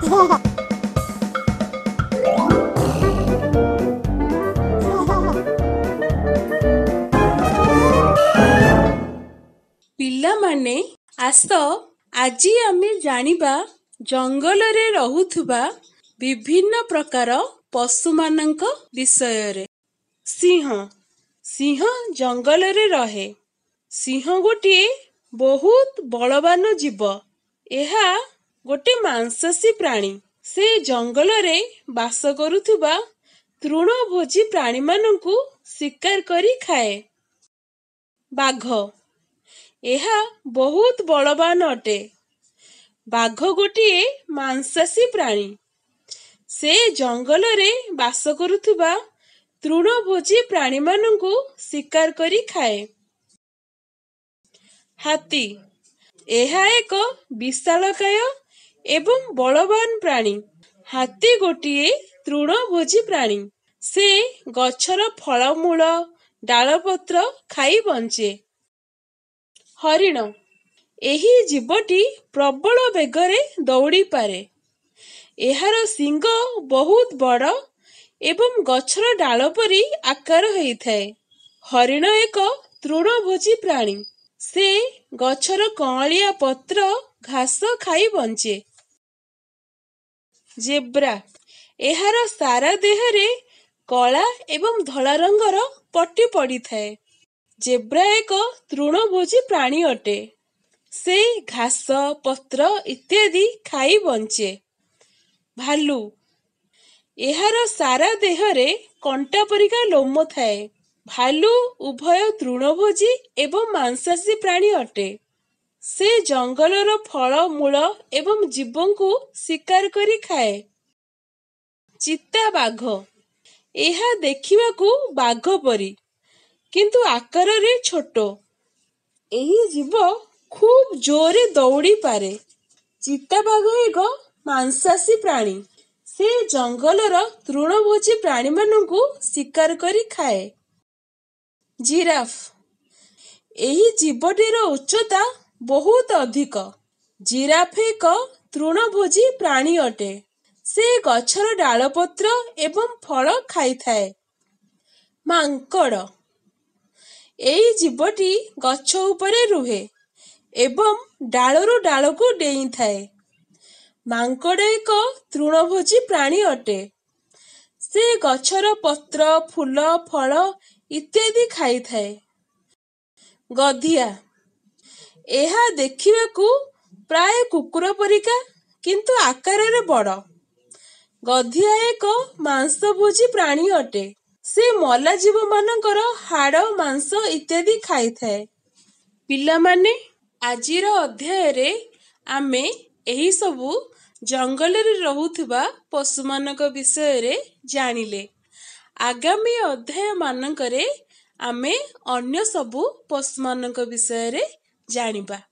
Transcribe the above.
ପିଲାମାନେ ଆସ ଆଜି ଆମେ ଜାଣିବା ଜଙ୍ଗଲରେ ରହୁଥିବା ବିଭିନ୍ନ ପ୍ରକାର ପଶୁମାନଙ୍କ ବିଷୟରେ ସିଂହ ସିଂହ ଜଙ୍ଗଲରେ ରହେ ସିଂହ ଗୋଟିଏ ବହୁତ ବଳବାନ ଜୀବ ଏହା ଗୋଟିଏ ମାଂସସୀ ପ୍ରାଣୀ ସେ ଜଙ୍ଗଲରେ ବାସ କରୁଥିବା ତୃଣଭୋଜୀ ପ୍ରାଣୀମାନଙ୍କୁ ଶିକାର କରି ଖାଏ ବାଘ ଏହା ବହୁତ ବଳବାନ ଅଟେ ବାଘ ଗୋଟିଏ ମାଂସାସୀ ପ୍ରାଣୀ ସେ ଜଙ୍ଗଲରେ ବାସ କରୁଥିବା ତୃଣଭୋଜୀ ପ୍ରାଣୀମାନଙ୍କୁ ଶିକାର କରି ଖାଏ ହାତୀ ଏହା ଏକ ବିଶାଳକାୟ ଏବଂ ବଳବାନ ପ୍ରାଣୀ ହାତୀ ଗୋଟିଏ ତୃଣ ଭୋଜି ପ୍ରାଣୀ ସେ ଗଛର ଫଳମୂଳ ଡାଳପତ୍ର ଖାଇ ବଞ୍ଚେ ହରିଣ ଏହି ଜୀବଟି ପ୍ରବଳ ବେଗରେ ଦୌଡ଼ିପାରେ ଏହାର ଶିଙ୍ଗ ବହୁତ ବଡ଼ ଏବଂ ଗଛର ଡାଳ ପରି ଆକାର ହୋଇଥାଏ ହରିଣ ଏକ ତୃଣ ଭୋଜି ପ୍ରାଣୀ ସେ ଗଛର କଅଁଳିଆ ପତ୍ର ଘାସ ଖାଇ ବଞ୍ଚେ ଜେବ୍ରା ଏହାର ସାରା ଦେହରେ କଳା ଏବଂ ଧଳା ରଙ୍ଗର ପଟି ପଡ଼ିଥାଏ ଜେବ୍ରା ଏକ ତୃଣଭୋଜୀ ପ୍ରାଣୀ ଅଟେ ସେ ଘାସ ପତ୍ର ଇତ୍ୟାଦି ଖାଇ ବଞ୍ଚେ ଭାଲୁ ଏହାର ସାରା ଦେହରେ କଣ୍ଟା ପରିକା ଲୋମ ଥାଏ ଭାଲୁ ଉଭୟ ତୃଣଭୋଜୀ ଏବଂ ମାଂସାଶୀ ପ୍ରାଣୀ ଅଟେ ସେ ଜଙ୍ଗଲର ଫଳମୂଳ ଏବଂ ଜୀବଙ୍କୁ ଶିକାର କରି ଖାଏ। ଚିତା ବାଘ ଏହା ଦେଖିବାକୁ ବାଘ ପରି କିନ୍ତୁ ଆକାରରେ ଛୋଟ। ଏହି ଜୀବ ଖୁବ୍ ଜୋରରେ ଦୌଡ଼ିପାରେ ପାରେ। ଚିତାବାଘ ଏକ ମାଂସାଶୀ ପ୍ରାଣୀ। ସେ ଜଙ୍ଗଲର ତୃଣଭୋଜୀ ପ୍ରାଣୀମାନଙ୍କୁ ଶିକାର କରି ଖାଏ। ଜିରାଫ ଏହି ଜୀବଟିର ଉଚ୍ଚତା ବହୁତ ଅଧିକ ଜିରାଫ ଏକ ତୃଣଭୋଜୀ ପ୍ରାଣୀ ଅଟେ ସେ ଗଛର ଡାଳପତ୍ର ଏବଂ ଫଳ ଖାଇଥାଏ ମାଙ୍କଡ଼ ଏହି ଜୀବଟି ଗଛ ଉପରେ ରୁହେ ଏବଂ ଡାଳରୁ ଡାଳକୁ ଡେଇଁଥାଏ ମାଙ୍କଡ଼ ଏକ ତୃଣଭୋଜି ପ୍ରାଣୀ ଅଟେ ସେ ଗଛର ପତ୍ର ଫୁଲ ଫଳ ଇତ୍ୟାଦି ଖାଇଥାଏ ଗଧିଆ ଏହା ଦେଖିବାକୁ ପ୍ରାୟ କୁକୁର ପରିକା କିନ୍ତୁ ଆକାରରେ ବଡ଼ ଗଧିଆ ଏକ ମାଂସଭୋଜୀ ପ୍ରାଣୀ ଅଟେ ସେ ମାନଙ୍କର ହାଡ଼ ମାଂସ ଇତ୍ୟାଦି ଖାଇଥାଏ ପିଲାମାନେ ଆଜିର ଅଧ୍ୟାୟରେ ଆମେ ଏହିସବୁ ଜଙ୍ଗଲରେ ରହୁଥିବା ପଶୁମାନଙ୍କ ବିଷୟରେ ଜାଣିଲେ ଆଗାମୀ ଅଧ୍ୟାୟ ମାନଙ୍କରେ ଆମେ ଅନ୍ୟ ସବୁ ପଶୁମାନଙ୍କ ବିଷୟରେ Jennifer。